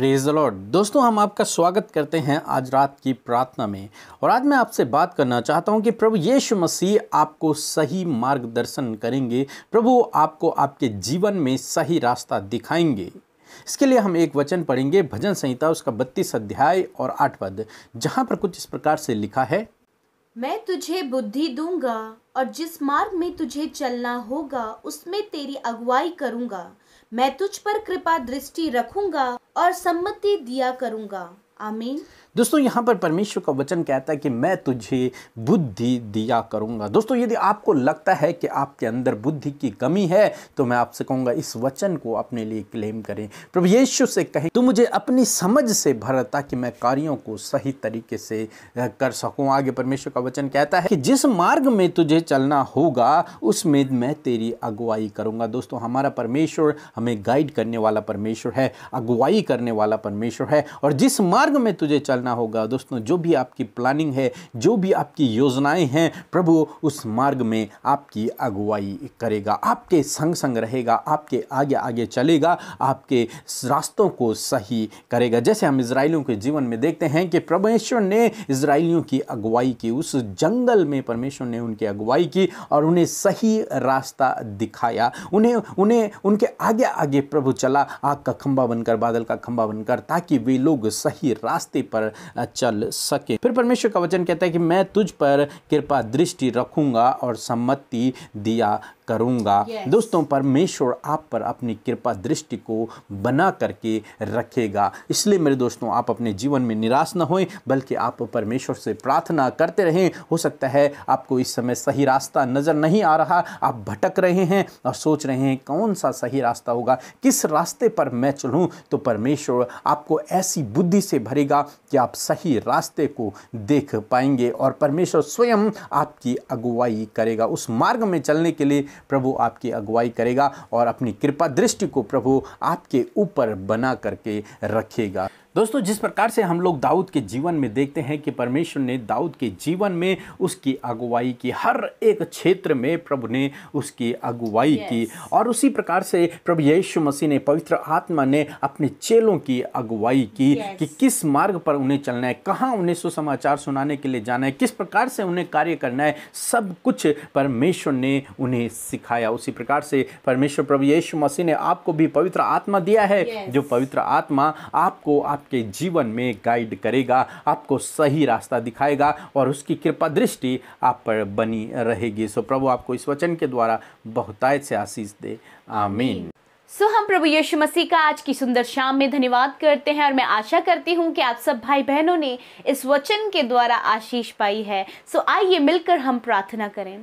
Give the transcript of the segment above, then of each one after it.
Praise Lord दोस्तों हम आपका स्वागत करते हैं आज रात की प्रार्थना में और आज मैं आपसे बात करना चाहता हूं कि प्रभु यीशु मसीह आपको सही मार्गदर्शन करेंगे प्रभु आपको आपके जीवन में सही रास्ता दिखाएंगे इसके लिए हम एक वचन पढ़ेंगे भजन संहिता उसका बत्तीस अध्याय और आठ पद जहाँ पर कुछ इस प्रकार से लिखा है मैं तुझे बुद्धि दूंगा और जिस मार्ग में तुझे चलना होगा उसमें तेरी अगुवाई करूंगा मैं तुझ पर कृपा दृष्टि रखूंगा और सम्मति दिया करूंगा आमीन दोस्तों यहाँ पर परमेश्वर का वचन कहता है कि मैं तुझे बुद्धि दिया करूँगा दोस्तों यदि आपको लगता है कि आपके अंदर बुद्धि की कमी है तो मैं आपसे कहूँगा इस वचन को अपने लिए क्लेम करें प्रभु यीशु से कहें तू मुझे अपनी समझ से भर ताकि मैं कार्यों को सही तरीके से कर सकूँ आगे परमेश्वर का वचन कहता है कि जिस मार्ग में तुझे चलना होगा उसमें मैं तेरी अगुवाई करूँगा दोस्तों हमारा परमेश्वर हमें गाइड करने वाला परमेश्वर है अगुवाई करने वाला परमेश्वर है और जिस मार्ग में तुझे चल निकालना होगा दोस्तों जो भी आपकी प्लानिंग है जो भी आपकी योजनाएं हैं प्रभु उस मार्ग में आपकी अगुवाई करेगा आपके संग संग रहेगा आपके आगे आगे चलेगा आपके रास्तों को सही करेगा जैसे हम इसराइलियों के जीवन में देखते हैं कि परमेश्वर ने इसराइलियों की अगुवाई की उस जंगल में परमेश्वर ने उनकी अगुवाई की और उन्हें सही रास्ता दिखाया उन्हें उन्हें उनके आगे आगे प्रभु चला आग का खंभा बनकर बादल का खंभा बनकर ताकि वे लोग सही रास्ते पर चल सके फिर परमेश्वर का वचन कहता है कि मैं तुझ पर कृपा दृष्टि रखूंगा और सम्मति दिया करूँगा दोस्तों परमेश्वर आप पर अपनी कृपा दृष्टि को बना करके रखेगा इसलिए मेरे दोस्तों आप अपने जीवन में निराश ना होएं बल्कि आप परमेश्वर से प्रार्थना करते रहें हो सकता है आपको इस समय सही रास्ता नज़र नहीं आ रहा आप भटक रहे हैं और सोच रहे हैं कौन सा सही रास्ता होगा किस रास्ते पर मैं चलूँ तो परमेश्वर आपको ऐसी बुद्धि से भरेगा कि आप सही रास्ते को देख पाएंगे और परमेश्वर स्वयं आपकी अगुवाई करेगा उस मार्ग में चलने के लिए प्रभु आपकी अगुवाई करेगा और अपनी कृपा दृष्टि को प्रभु आपके ऊपर बना करके रखेगा दोस्तों जिस प्रकार से हम लोग दाऊद के जीवन में देखते हैं कि परमेश्वर ने दाऊद के जीवन में उसकी अगुवाई की हर एक क्षेत्र में प्रभु ने उसकी अगुवाई yes. की और उसी प्रकार से प्रभु यीशु मसीह ने पवित्र आत्मा ने अपने चेलों की अगुवाई की yes. कि किस मार्ग पर उन्हें चलना है कहाँ उन्हें सुसमाचार सुनाने के लिए जाना है किस प्रकार से उन्हें कार्य करना है सब कुछ परमेश्वर ने उन्हें सिखाया उसी प्रकार से परमेश्वर प्रभु यीशु मसीह ने आपको भी पवित्र आत्मा दिया है yes. जो पवित्र आत्मा आपको आपके जीवन में गाइड करेगा आपको सही रास्ता दिखाएगा और उसकी कृपा दृष्टि आप पर बनी रहेगी सो प्रभु आपको इस वचन के द्वारा बहुतायत से आशीष दे आमीन सो so, हम प्रभु यीशु मसीह का आज की सुंदर शाम में धन्यवाद करते हैं और मैं आशा करती हूँ कि आप सब भाई बहनों ने इस वचन के द्वारा आशीष पाई है सो so, आइए मिलकर हम प्रार्थना करें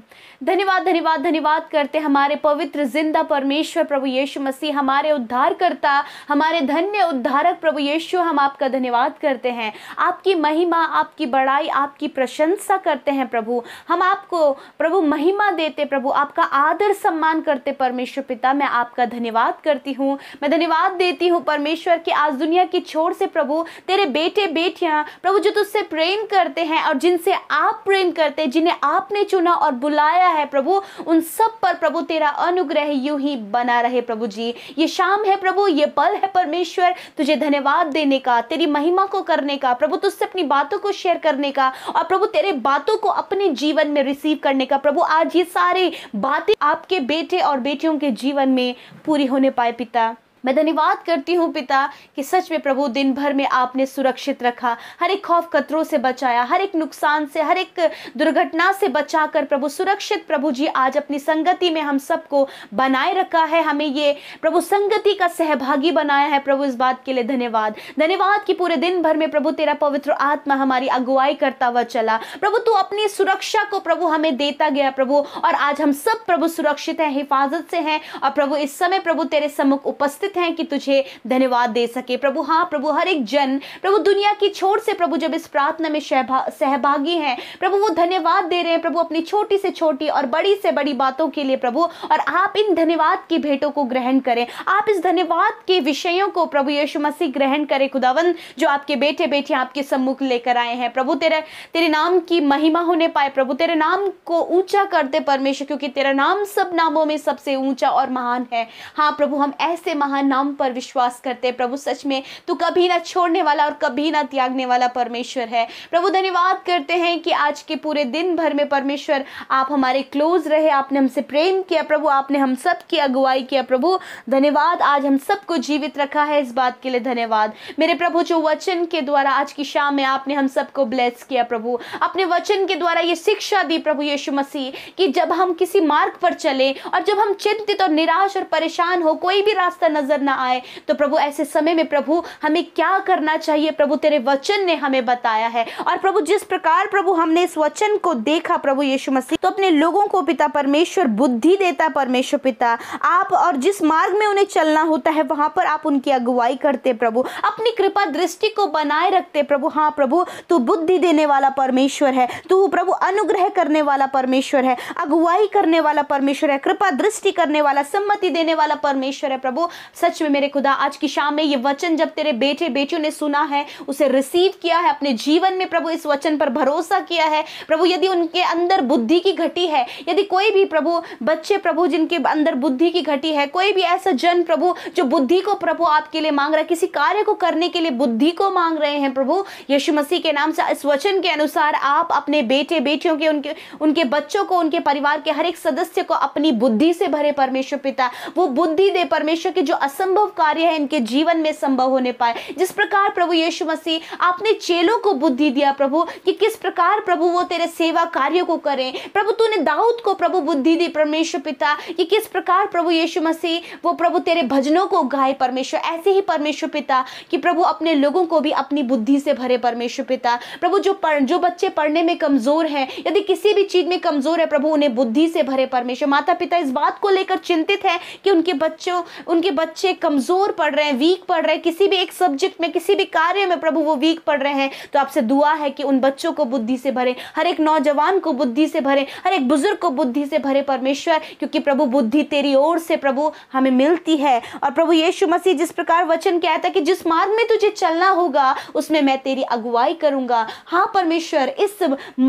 धन्यवाद धन्यवाद धन्यवाद करते हमारे पवित्र जिंदा परमेश्वर प्रभु यीशु मसीह हमारे उद्धारकर्ता हमारे धन्य उद्धारक प्रभु यीशु हम आपका धन्यवाद करते हैं आपकी महिमा आपकी बड़ाई आपकी प्रशंसा करते हैं प्रभु हम आपको प्रभु महिमा देते प्रभु आपका आदर सम्मान करते परमेश्वर पिता मैं आपका धन्यवाद धन्यवाद करती हूँ मैं धन्यवाद देती हूँ परमेश्वर की आज दुनिया की छोर से प्रभु तेरे बेटे बेटियाँ प्रभु जो तुझसे प्रेम करते हैं और जिनसे आप प्रेम करते हैं जिन्हें आपने चुना और बुलाया है प्रभु उन सब पर प्रभु तेरा अनुग्रह यूं ही बना रहे प्रभु जी ये शाम है प्रभु ये पल है परमेश्वर तुझे धन्यवाद देने का तेरी महिमा को करने का प्रभु तुझसे अपनी बातों को शेयर करने का और प्रभु तेरे बातों को अपने जीवन में रिसीव करने का प्रभु आज ये सारी बातें आपके बेटे और बेटियों के जीवन में पूरी होने pipe tá मैं धन्यवाद करती हूँ पिता कि सच में प्रभु दिन भर में आपने सुरक्षित रखा हर एक खौफ खतरों से बचाया हर एक नुकसान से हर एक दुर्घटना से बचाकर प्रभु सुरक्षित प्रभु जी आज अपनी संगति में हम सबको बनाए रखा है हमें ये प्रभु संगति का सहभागी बनाया है प्रभु इस बात के लिए धन्यवाद धन्यवाद कि पूरे दिन भर में प्रभु तेरा पवित्र आत्मा हमारी अगुवाई करता हुआ चला प्रभु तू अपनी सुरक्षा को प्रभु हमें देता गया प्रभु और आज हम सब प्रभु सुरक्षित है हिफाजत से हैं और प्रभु इस समय प्रभु तेरे सम्मुख उपस्थित हैं कि तुझे धन्यवाद दे सके प्रभु हाँ प्रभु हर एक जन प्रभु दुनिया की छोर से प्रभु जब इस प्रार्थना में सहभागी हैं प्रभु वो धन्यवाद दे रहे हैं प्रभु अपनी छोटी से छोटी और बड़ी से बड़ी बातों के लिए प्रभु और आप इन धन्यवाद की भेंटों को ग्रहण करें आप इस धन्यवाद के विषयों को प्रभु यीशु मसीह ग्रहण करें खुदावन जो आपके बेटे बेटे आपके सम्मुख लेकर आए हैं प्रभु तेरे तेरे नाम की महिमा होने पाए प्रभु तेरे नाम को ऊंचा करते परमेश्वर क्योंकि तेरा नाम सब नामों में सबसे ऊंचा और महान है हाँ प्रभु हम ऐसे महान महान नाम पर विश्वास करते हैं प्रभु सच में तो कभी ना छोड़ने वाला और कभी ना त्यागने वाला परमेश्वर है प्रभु धन्यवाद करते हैं कि आज के पूरे दिन भर में परमेश्वर आप हमारे क्लोज रहे आपने हमसे प्रेम किया प्रभु आपने हम सब की अगुवाई किया प्रभु धन्यवाद आज हम सबको जीवित रखा है इस बात के लिए धन्यवाद मेरे प्रभु जो वचन के द्वारा आज की शाम में आपने हम सबको ब्लेस किया प्रभु अपने वचन के द्वारा ये शिक्षा दी प्रभु यीशु मसीह कि जब हम किसी मार्ग पर चले और जब हम चिंतित और निराश और परेशान हो कोई भी रास्ता नजर नजर ना आए तो प्रभु ऐसे समय में प्रभु हमें क्या करना चाहिए प्रभु तेरे वचन ने हमें बताया है और प्रभु जिस प्रकार प्रभु हमने इस वचन को देखा प्रभु यीशु मसीह तो अपने लोगों को पिता परमेश्वर बुद्धि देता परमेश्वर पिता आप और जिस मार्ग में उन्हें चलना होता है वहां पर आप उनकी अगुवाई करते प्रभु अपनी कृपा दृष्टि को बनाए रखते प्रभु हाँ प्रभु तू बुद्धि देने वाला परमेश्वर है तू प्रभु अनुग्रह करने वाला परमेश्वर है अगुवाई करने वाला परमेश्वर है कृपा दृष्टि करने वाला सम्मति देने वाला परमेश्वर है प्रभु सच में मेरे खुदा आज की शाम में ये वचन जब तेरे बेटे बेटियों ने सुना है उसे रिसीव किया है अपने जीवन में प्रभु इस वचन पर भरोसा किया है प्रभु यदि उनके अंदर बुद्धि की घटी है यदि कोई भी प्रभु बच्चे प्रभु जिनके अंदर बुद्धि की घटी है कोई भी ऐसा जन प्रभु जो बुद्धि को प्रभु आपके लिए मांग रहा है किसी कार्य को करने के लिए बुद्धि को मांग रहे हैं प्रभु यीशु मसीह के नाम से इस वचन के अनुसार आप अपने बेटे बेटियों के उनके उनके बच्चों को उनके परिवार के हर एक सदस्य को अपनी बुद्धि से भरे परमेश्वर पिता वो बुद्धि दे परमेश्वर के जो असंभव कार्य है इनके जीवन में संभव होने पाए जिस प्रकार प्रभु यीशु मसीह आपने चेलों को बुद्धि दिया प्रभु कि किस प्रकार प्रभु वो तेरे सेवा कार्यों को करें प्रभु तूने दाऊद को प्रभु बुद्धि दी परमेश्वर पिता कि किस प्रकार प्रभु यीशु मसीह वो प्रभु तेरे भजनों को गाए परमेश्वर ऐसे ही परमेश्वर पिता कि प्रभु अपने लोगों को भी अपनी बुद्धि से भरे परमेश्वर पिता प्रभु जो पर, जो बच्चे पढ़ने में कमजोर हैं यदि किसी भी चीज में कमजोर है प्रभु उन्हें बुद्धि से भरे परमेश्वर माता पिता इस बात को लेकर चिंतित है कि उनके बच्चों उनके बच्चे बच्चे कमजोर पढ़ रहे हैं वीक पढ़ रहे हैं किसी भी एक सब्जेक्ट में किसी भी कार्य में प्रभु वो वीक पढ़ रहे हैं तो आपसे दुआ है कि उन बच्चों को बुद्धि से भरे हर एक नौजवान को बुद्धि से भरे हर एक बुजुर्ग को बुद्धि से भरे परमेश्वर क्योंकि प्रभु बुद्धि तेरी ओर से प्रभु हमें मिलती है और प्रभु यीशु मसीह जिस प्रकार वचन कहता है कि जिस मार्ग में तुझे चलना होगा उसमें मैं तेरी अगुवाई करूंगा हाँ परमेश्वर इस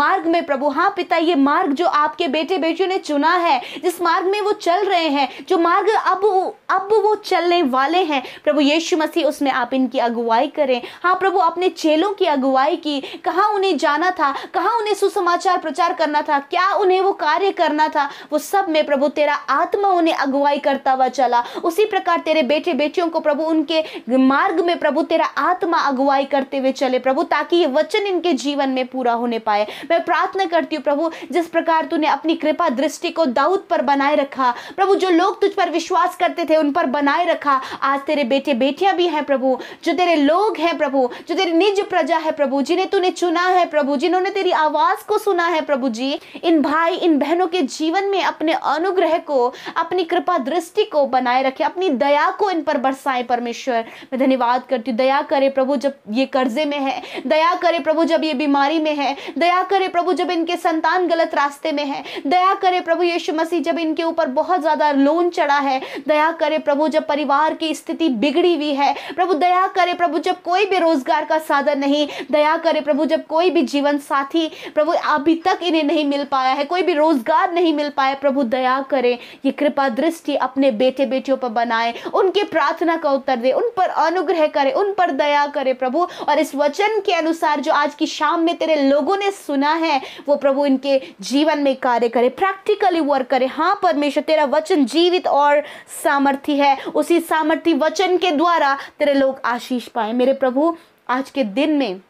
मार्ग में प्रभु हाँ पिता ये मार्ग जो आपके बेटे बेटियों ने चुना है जिस मार्ग में वो चल रहे हैं जो मार्ग अब अब वो चल चलने वाले हैं प्रभु यीशु मसीह उसमें आप इनकी अगुवाई करें हाँ प्रभु अपने चेलों की अगुवाई की कहाँ उन्हें जाना था कहाँ उन्हें सुसमाचार प्रचार करना था क्या उन्हें वो कार्य करना था वो सब में प्रभु तेरा आत्मा उन्हें अगुवाई करता हुआ चला उसी प्रकार तेरे बेटे बेटियों को प्रभु उनके मार्ग में प्रभु तेरा आत्मा अगुवाई करते हुए चले प्रभु ताकि ये वचन इनके जीवन में पूरा होने पाए मैं प्रार्थना करती हूँ प्रभु जिस प्रकार तूने अपनी कृपा दृष्टि को दाऊद पर बनाए रखा प्रभु जो लोग तुझ पर विश्वास करते थे उन पर बनाए रखा आज तेरे बेटे बेटियां भी हैं प्रभु जो तेरे लोग हैं प्रभु जो तेरी निज प्रजा है प्रभु जिन्हें तूने चुना है प्रभु जिन्होंने तेरी आवाज को सुना है प्रभु जी इन भाई इन बहनों के जीवन में अपने अनुग्रह को अपनी कृपा दृष्टि को बनाए रखे अपनी दया को इन पर बरसाए परमेश्वर मैं धन्यवाद करती हूँ दया करे प्रभु जब ये कर्जे में है दया करे प्रभु जब ये बीमारी में है दया करे प्रभु जब इनके संतान गलत रास्ते में है दया करे प्रभु यीशु मसीह जब इनके ऊपर बहुत ज़्यादा लोन चढ़ा है दया करे प्रभु जब परिवार की स्थिति बिगड़ी हुई है प्रभु दया करे प्रभु जब कोई भी रोजगार का साधन नहीं दया करे प्रभु जब कोई भी जीवन साथी प्रभु अभी तक इन्हें नहीं मिल पाया है कोई भी रोजगार नहीं मिल पाया प्रभु दया करे ये कृपा दृष्टि अपने बेटे बेटियों पर बनाए उनके प्रार्थना का उत्तर दे उन पर अनुग्रह करे उन पर दया करे प्रभु और इस वचन के अनुसार जो आज की शाम में तेरे लोगों ने सुना है वो प्रभु इनके जीवन में कार्य करे प्रैक्टिकली वर्क करे हाँ परमेश्वर तेरा वचन जीवित और सामर्थ्य है उस उसी सामर्थ्य वचन के द्वारा तेरे लोग आशीष पाए मेरे प्रभु आज के दिन में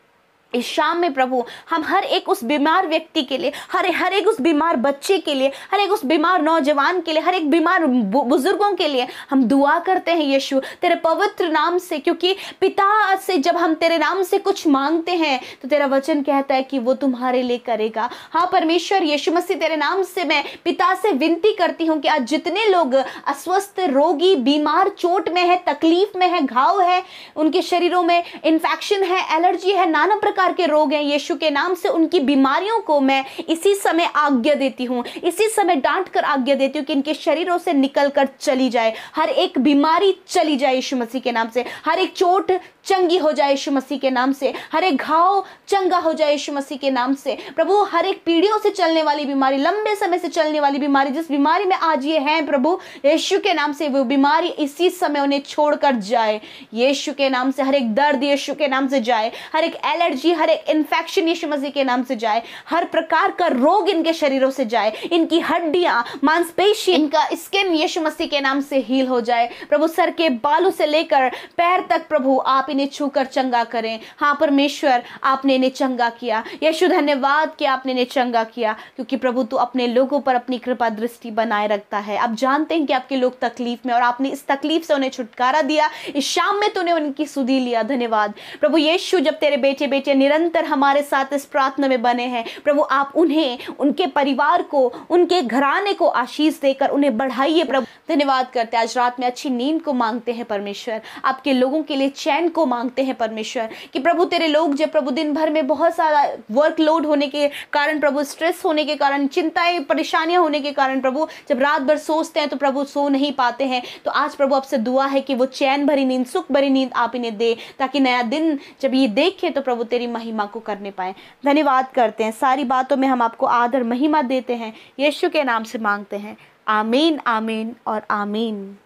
इस शाम में प्रभु हम हर एक उस बीमार व्यक्ति के लिए हर हर एक उस बीमार बच्चे के लिए हर एक उस बीमार नौजवान के लिए हर एक बीमार बुजुर्गों के लिए हम दुआ करते हैं यीशु तेरे पवित्र नाम से क्योंकि पिता से जब हम तेरे नाम से कुछ मांगते हैं तो तेरा वचन कहता है कि वो तुम्हारे लिए करेगा हाँ परमेश्वर यीशु मसीह तेरे नाम से मैं पिता से विनती करती हूँ कि आज जितने लोग अस्वस्थ रोगी बीमार चोट में है तकलीफ में है घाव है उनके शरीरों में इन्फेक्शन है एलर्जी है नाना प्रकार प्रकार के रोग हैं यीशु के नाम से उनकी बीमारियों को मैं इसी समय आज्ञा देती हूँ इसी समय डांट कर आज्ञा देती हूँ कि इनके शरीरों से निकल कर चली जाए हर एक बीमारी चली जाए यीशु मसीह के नाम से हर एक चोट चंगी हो जाए यीशु मसीह के नाम से हर एक घाव चंगा हो जाए यीशु मसीह के नाम से प्रभु हर एक पीढ़ियों से चलने वाली बीमारी लंबे समय से चलने वाली बीमारी जिस बीमारी में आज ये है प्रभु यीशु के नाम से वो बीमारी इसी समय उन्हें छोड़कर जाए यीशु के नाम से हर एक दर्द यीशु के नाम से जाए हर एक एलर्जी हर एक इन्फेक्शन यीशु मसीह के नाम से जाए हर प्रकार का रोग इनके शरीरों से जाए इनकी हड्डियां मांसपेशी इनका स्किन यीशु मसीह के नाम से हील हो जाए प्रभु सर के बालों से लेकर पैर तक प्रभु आप इन इन्हें छूकर चंगा करें हाँ परमेश्वर आपने इन्हें चंगा किया यशु धन्यवाद कि आपने इन्हें चंगा किया क्योंकि प्रभु तू अपने लोगों पर अपनी कृपा दृष्टि बनाए रखता है आप जानते हैं कि आपके लोग तकलीफ में और आपने इस तकलीफ से उन्हें छुटकारा दिया इस शाम में तूने उनकी सुधी लिया धन्यवाद प्रभु यीशु जब तेरे बेटे बेटे निरंतर हमारे साथ इस प्रार्थना में बने हैं प्रभु आप उन्हें उनके परिवार को उनके घराने को आशीष देकर उन्हें बढ़ाइए प्रभु धन्यवाद करते आज रात में अच्छी नींद को मांगते हैं परमेश्वर आपके लोगों के लिए चैन को मांगते हैं परमेश्वर कि प्रभु तेरे लोग जब प्रभु दिन भर में बहुत सारा वर्कलोड होने के कारण प्रभु स्ट्रेस होने के कारण चिंताएं परेशानियां होने के कारण प्रभु जब रात भर सोचते हैं तो प्रभु सो नहीं पाते हैं तो आज प्रभु आपसे दुआ है कि वो चैन भरी नींद सुख भरी नींद आप इन्हें दे ताकि नया दिन जब ये देखें तो प्रभु तेरी महिमा को करने पाए धन्यवाद करते हैं सारी बातों में हम आपको आदर महिमा देते हैं यीशु के नाम से मांगते हैं आमीन आमीन और आमीन